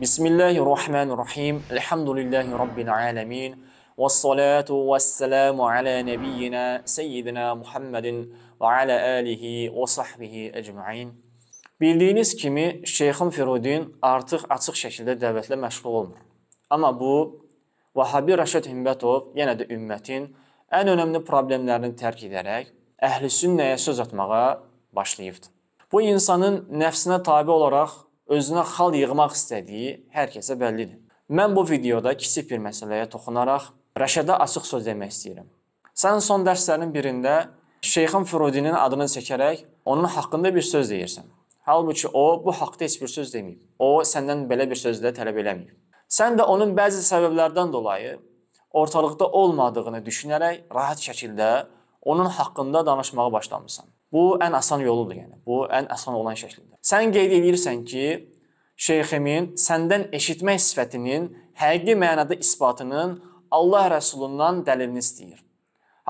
Bismillahirrahmanirrahim. Elhamdülillahi Rabbil alemin. Ve salatu ve selamu ala nebiyyina seyyidina Muhammedin ve ala alihi ve sahbihi ecma'in. Bildiyiniz kimi Şeyxin Firudin artıq açıq şəkildə dəvətlə məşğul olmur. Amma bu, Vahabi Rəşad Himbətov yenə də ümmətin ən önəmli problemlərini tərk edərək əhl-i sünnəyə söz atmağa başlayıbdır. Bu insanın nəfsinə tabi olaraq özünə xal yığmaq istədiyi hər kəsə bəllidir. Mən bu videoda kiçik bir məsələyə toxunaraq Rəşədə açıq söz demək istəyirəm. Sən son dərslərin birində Şeyxin Frudinin adını çəkərək onun haqqında bir söz deyirsən. Halbuki o bu haqqda heç bir söz deməyib. O səndən belə bir söz də tələb eləməyib. Sən də onun bəzi səbəblərdən dolayı ortalıqda olmadığını düşünərək rahat şəkildə onun haqqında danışmağa başlamısan. Bu ən asan yoludur, yəni. Bu ən asan olan şəklidir. Sən qeyd edirsən ki, şeyximin səndən eşitmək sifətinin həqiqi mənada isbatının Allah Rəsulundan dəlilini istəyir.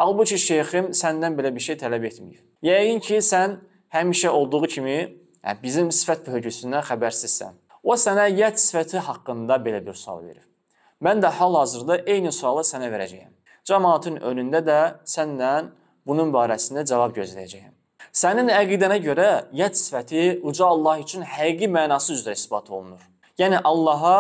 Halbuki şeyxim səndən belə bir şey tələb etmir. Yəqin ki, sən həmişə olduğu kimi yəni bizim sifət bölgüsündən xəbərsizsən. O sənə yət sifəti haqqında belə bir sual verir. Mən də hal-hazırda eyni sualı sənə verəcəyəm. Cəmaatın önündə də səndən bunun barəsində cavab gözləyəcəyəm. Sənin əqidənə görə yəd sifəti uca Allah üçün həqiqi mənası üzrə isbat olunur. Yəni Allaha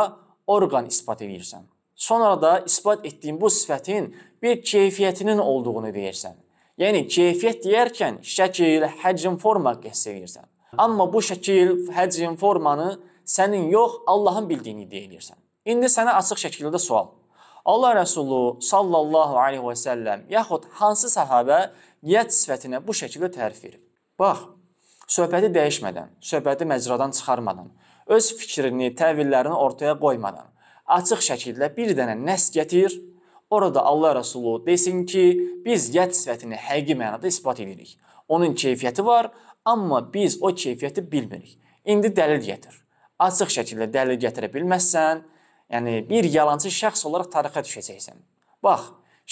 orqan isbat edirsən. Sonra da isbat etdiyin bu sifətin bir keyfiyyətinin olduğunu deyirsən. Yəni keyfiyyət deyərkən şəkil, həcm, forma qəsd edirsən. Amma bu şəkil, həcm, formanı sənin yox, Allahın bildiyini deyirsən. İndi sənə açıq şəkildə sual. Allah Rəsulu sallallahu aleyhi və səlləm yaxud hansı sahabə niyyət sifətinə bu şəkildə tərif verib? Bax, söhbəti dəyişmədən, söhbəti məcradan çıxarmadan, öz fikrini, təvillərini ortaya qoymadan, açıq şəkildə bir dənə nəs gətir, orada Allah Rəsulu desin ki, biz yət sifətini həqiqi mənada isbat edirik. Onun keyfiyyəti var, amma biz o keyfiyyəti bilmirik. İndi dəlil gətir. Açıq şəkildə dəlil gətirə bilməzsən, yəni bir yalançı şəxs olaraq tarixə düşəcəksən. Bax,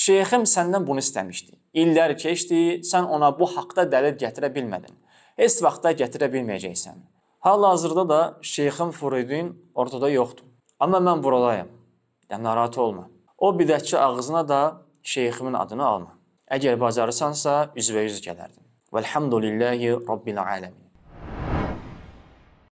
şeyxim səndən bunu istəmişdi. İllər keçdi, sən ona bu haqqda dəlil gətirə bilmədin. Heç vaxt da gətirə bilməyəcəksən. Hal-hazırda da şeyxim Freudin ortada yoxdur. Amma mən buradayam. Yəni narahat olma. O bidətçi ağzına da şeyximin adını alma. Əgər bacarırsansa üzvə-yüz gələrdim. Velhamdülillahi rabbil alamin.